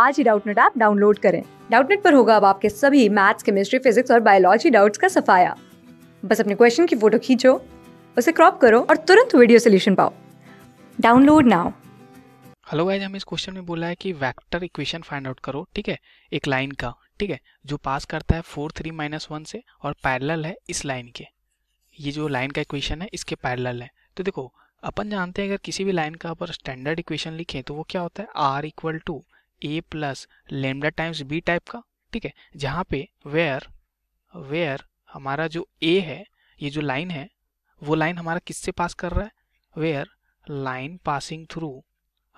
आज ही Doubtnut app download करें डाउटनेट पर होगा अब आपके सभी मैथ्स केमिस्ट्री फिजिक्स और बायोलॉजी डाउट्स का सफाया बस अपने क्वेश्चन की फोटो खींचो उसे क्रॉप करो और तुरंत वीडियो सोल्यूशन पाओ डाउनलोड नाउ हेलो गाइज हमें इस क्वेश्चन में बोला है कि वेक्टर इक्वेशन फाइंड आउट करो ठीक है एक लाइन का ठीक है जो पास करता है फोर थ्री माइनस वन से और पैरेलल है इस लाइन के ये जो लाइन का इक्वेशन है इसके पैरेलल है तो देखो अपन जानते हैं अगर किसी भी लाइन का अपन स्टैंडर्ड इक्वेशन लिखें तो वो क्या होता है R equal to A plus lambda times B type का ठीक है जहाँ पे वेयर वेयर हमारा जो ए है ये जो लाइन है वो लाइन हमारा किससे पास कर रहा है where line passing through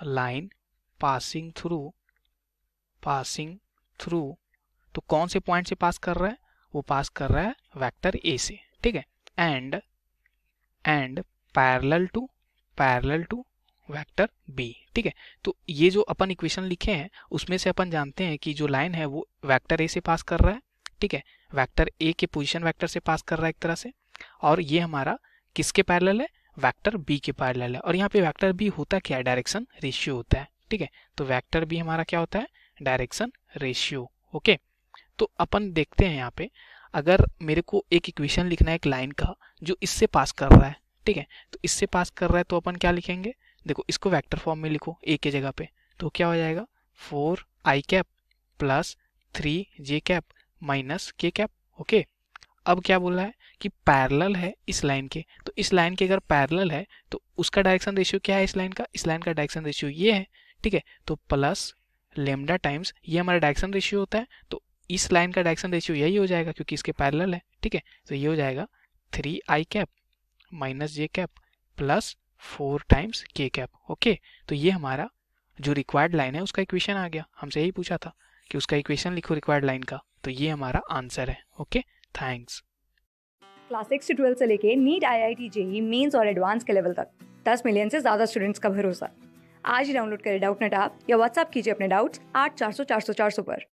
line passing through passing through तो कौन से पॉइंट से पास कर रहा है वो पास कर रहा है वेक्टर ए से ठीक है and and parallel to parallel to vector B ठीक है तो ये जो अपन इक्वेशन लिखे हैं उसमें से अपन जानते हैं कि जो लाइन है वो वेक्टर ए से पास कर रहा है ठीक है वेक्टर ए के पोजीशन वेक्टर से पास कर रहा है एक तरह से और ये हमारा किसके पैरेलल है वेक्टर बी के पैरेलल है और यहाँ पे वेक्टर बी होता क्या है डायरेक्शन रेशियो होता है ठीक है तो वैक्टर बी हमारा क्या होता है डायरेक्शन रेशियो ओके तो अपन देखते हैं यहाँ पे अगर मेरे को एक इक्वेशन लिखना है एक लाइन का जो इससे पास कर रहा है ठीक है तो इससे पास कर रहा है तो अपन क्या लिखेंगे देखो इसको वेक्टर फॉर्म में लिखो ए के जगह पे तो क्या हो जाएगा four I cap plus three J cap minus K cap okay अब क्या बोल रहा है कि पैरल है इस लाइन के तो इस लाइन के अगर पैरल है तो उसका डायरेक्शन रेशियो क्या है इस लाइन का इस लाइन का डायरेक्शन रेशियो ये है ठीक है तो प्लस लेमडा टाइम्स ये हमारा डायरेक्शन रेशियो होता है तो इस लाइन का डायरेक्शन रेशियो यही हो जाएगा क्योंकि इसके पैरल है ठीक है तो ये हो जाएगा three I cap minus J cap plus four times K cap okay तो ये हमारा जो रिक्वायर्ड लाइन है उसका इक्वेशन आ गया हमसे यही पूछा था कि उसका इक्वेशन लिखो रिक्वायर्ड लाइन का तो ये हमारा आंसर है ओके थैंक्स क्लास सिक्स से ट्वेल्थ से लेके NEET I I T JEE mains और एडवांस के लेवल तक दस मिलियन से ज़्यादा स्टूडेंट्स का भरोसा आज ही डाउनलोड करें डाउट नेट आप या व्हाट्सअप कीजिए अपने डाउट्स आठ चार सौ चार सौ चार सौ पर